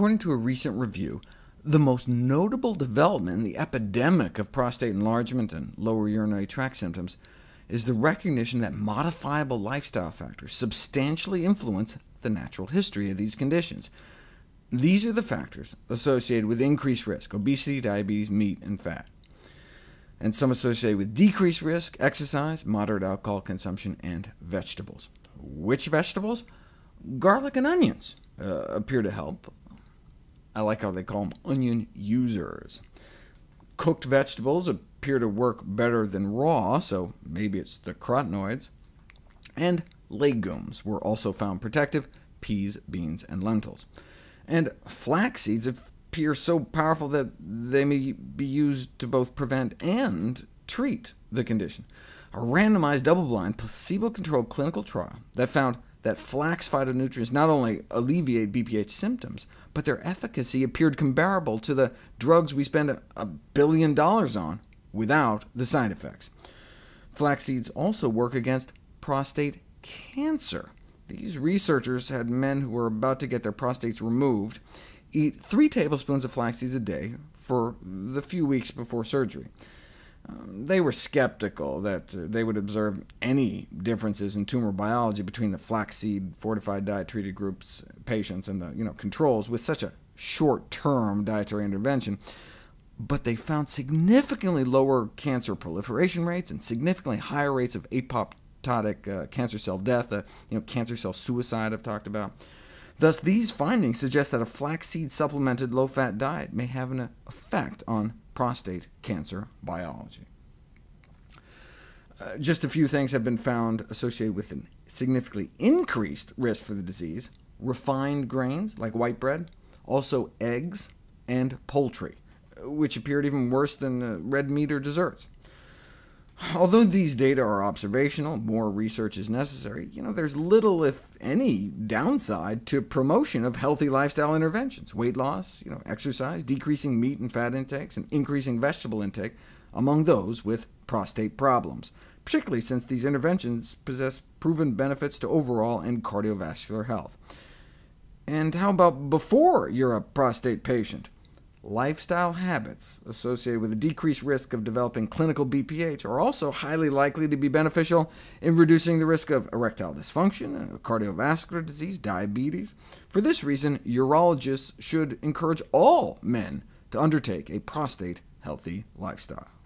According to a recent review, the most notable development in the epidemic of prostate enlargement and lower urinary tract symptoms is the recognition that modifiable lifestyle factors substantially influence the natural history of these conditions. These are the factors associated with increased risk, obesity, diabetes, meat, and fat, and some associated with decreased risk, exercise, moderate alcohol consumption, and vegetables. Which vegetables? Garlic and onions uh, appear to help, I like how they call them onion users. Cooked vegetables appear to work better than raw, so maybe it's the carotenoids. And legumes were also found protective, peas, beans, and lentils. And flax seeds appear so powerful that they may be used to both prevent and treat the condition. A randomized double-blind, placebo-controlled clinical trial that found that flax phytonutrients not only alleviate BPH symptoms, but their efficacy appeared comparable to the drugs we spend a, a billion dollars on without the side effects. Flax seeds also work against prostate cancer. These researchers had men who were about to get their prostates removed eat 3 tablespoons of flax seeds a day for the few weeks before surgery they were skeptical that they would observe any differences in tumor biology between the flaxseed fortified diet treated groups patients and the you know, controls with such a short-term dietary intervention, but they found significantly lower cancer proliferation rates and significantly higher rates of apoptotic uh, cancer cell death, uh, you know, cancer cell suicide I've talked about. Thus, these findings suggest that a flaxseed-supplemented low-fat diet may have an effect on prostate cancer biology. Uh, just a few things have been found associated with a significantly increased risk for the disease. Refined grains, like white bread, also eggs and poultry, uh, which appeared even worse than uh, red meat or desserts. Although these data are observational, more research is necessary, you know, there's little, if any, downside to promotion of healthy lifestyle interventions, weight loss, you know, exercise, decreasing meat and fat intakes, and increasing vegetable intake among those with prostate problems, particularly since these interventions possess proven benefits to overall and cardiovascular health. And how about before you're a prostate patient? Lifestyle habits associated with a decreased risk of developing clinical BPH are also highly likely to be beneficial in reducing the risk of erectile dysfunction, cardiovascular disease, diabetes. For this reason, urologists should encourage all men to undertake a prostate-healthy lifestyle.